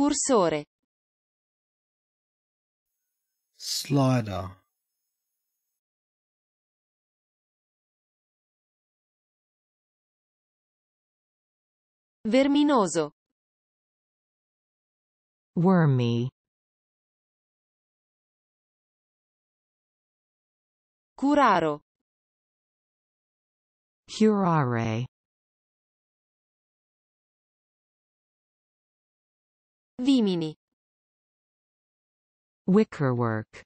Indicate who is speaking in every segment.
Speaker 1: Cursore. Slider. Verminoso. Wormy. Curaro. Curare. Vimini. Wickerwork.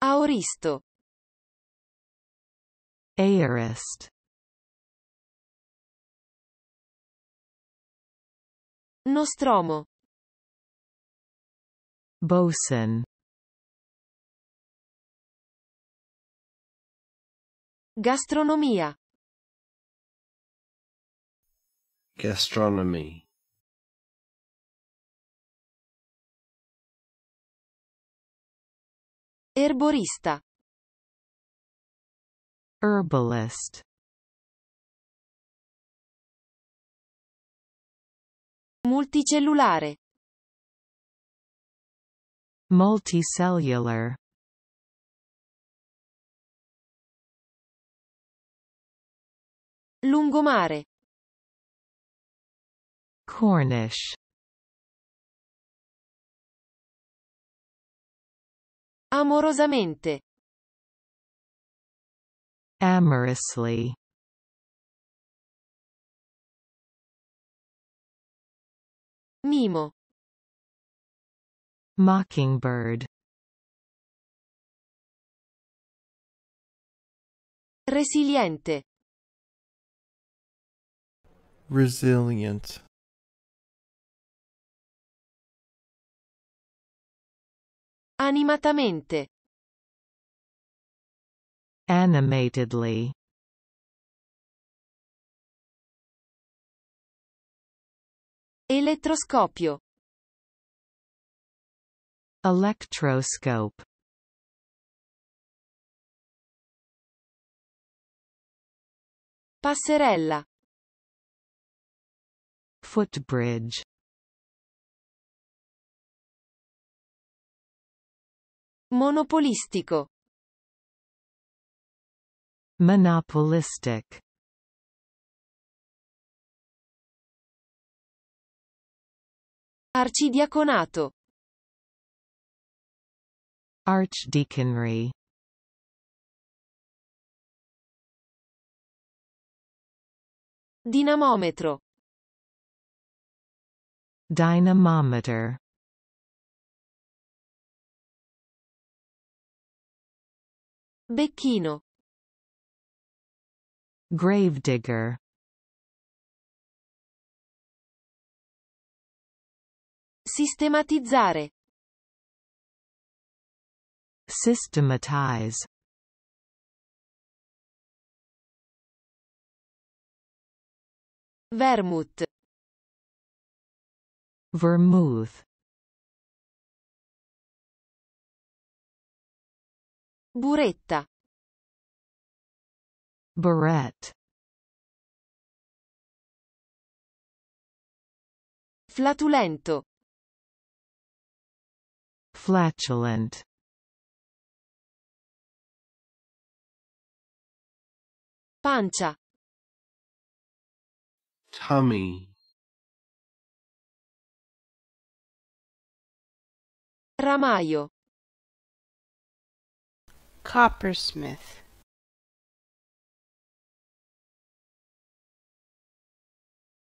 Speaker 1: Aoristo. Aorist. Nostromo. Bosun. Gastronomia. gastronomy Erborista. Herbalist. Multicellulare. Multicellular. Lungomare. Cornish Amorosamente Amorously Mimo Mockingbird Resiliente Resilient Animatamente. Animatedly. Elettroscopio. Electroscope. Passerella. Footbridge. Monopolistico. Monopolistic. Arcidiaconato. Archdeaconry. Dinamometro. Dynamometer Becchino. Gravedigger. Sistematizzare. Systematize. Vermouth. Vermouth. Buretta. Barrette. Flatulento. Flatulent. Pancia. Tummy. Ramaio coppersmith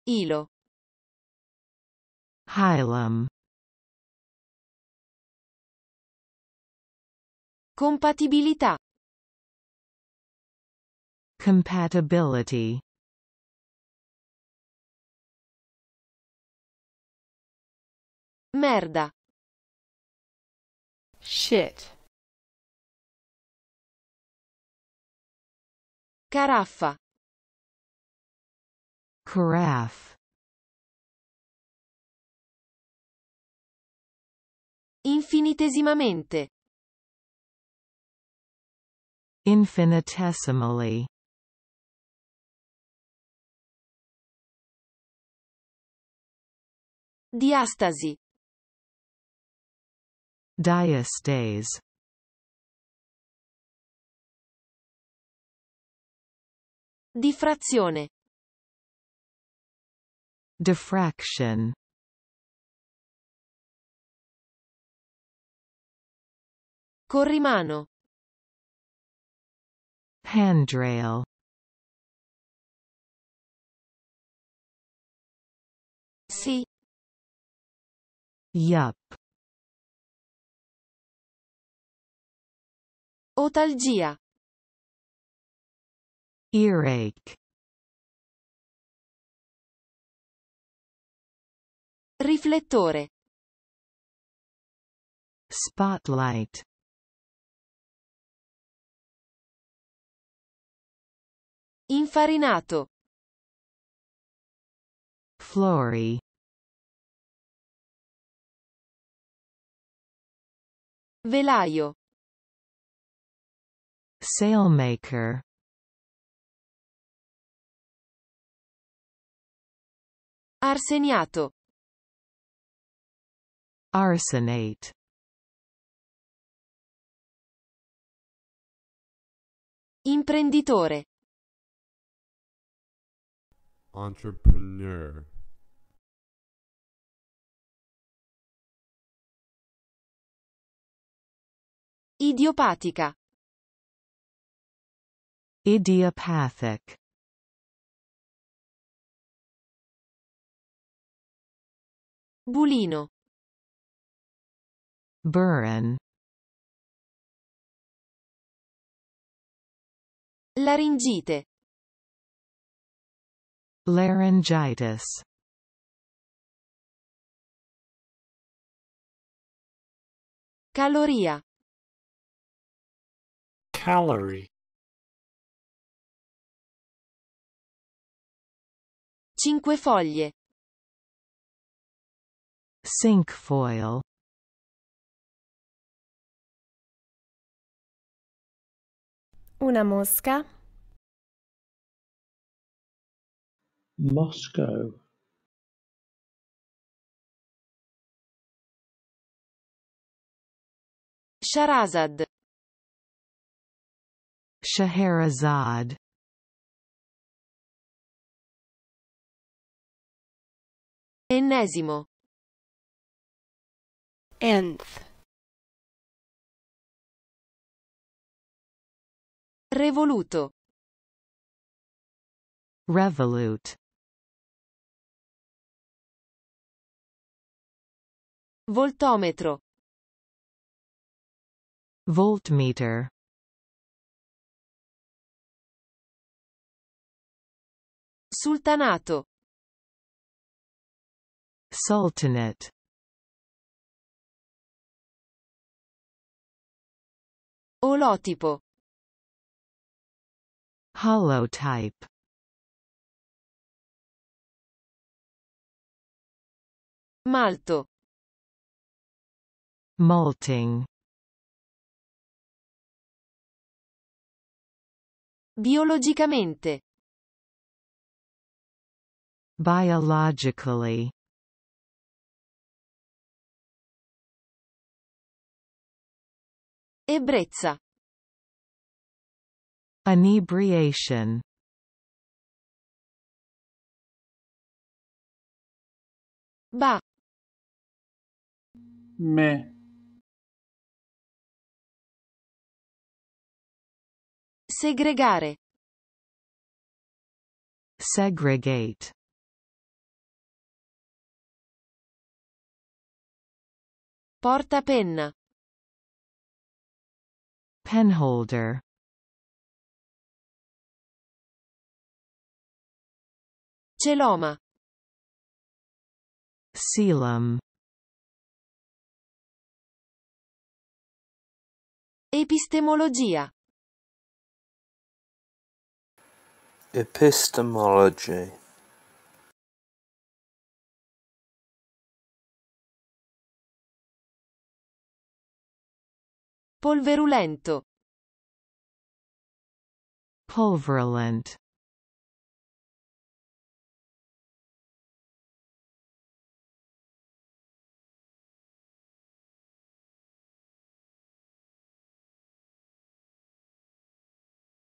Speaker 1: Ilo Hylum Compatibilità Compatibility Merda Shit Caraffa. Carafe. Infinitesimamente. Infinitesimally. Diastasi. Diastase. Diffrazione. Diffraction. Corrimano. Handrail. Sì. Yup. Otalgia. Earache Riflettore Spotlight Infarinato Flori. Velaio Sailmaker Arseniato. Arsenate. Imprenditore. Entrepreneur. Idiopatica. Idiopathic. Bulino. Burren. Laringite. Laryngitis. Caloria. Calorie. Cinque foglie. Sinkfoil Una mosca Moscow Sharazad Scheherazade Ennesimo Nth. Revoluto. Revolute. Voltometro. Voltmeter. Sultanato. Sultanate. Olotipo. Holotype. Malto. Malting. Biologicamente. Biologically. Ebbrezza. Inebriation. Ba. Me. Segregare. Segregate. Porta penna. Penholder Celoma Coelom Epistemologia Epistemology Polverulento. Polverulent.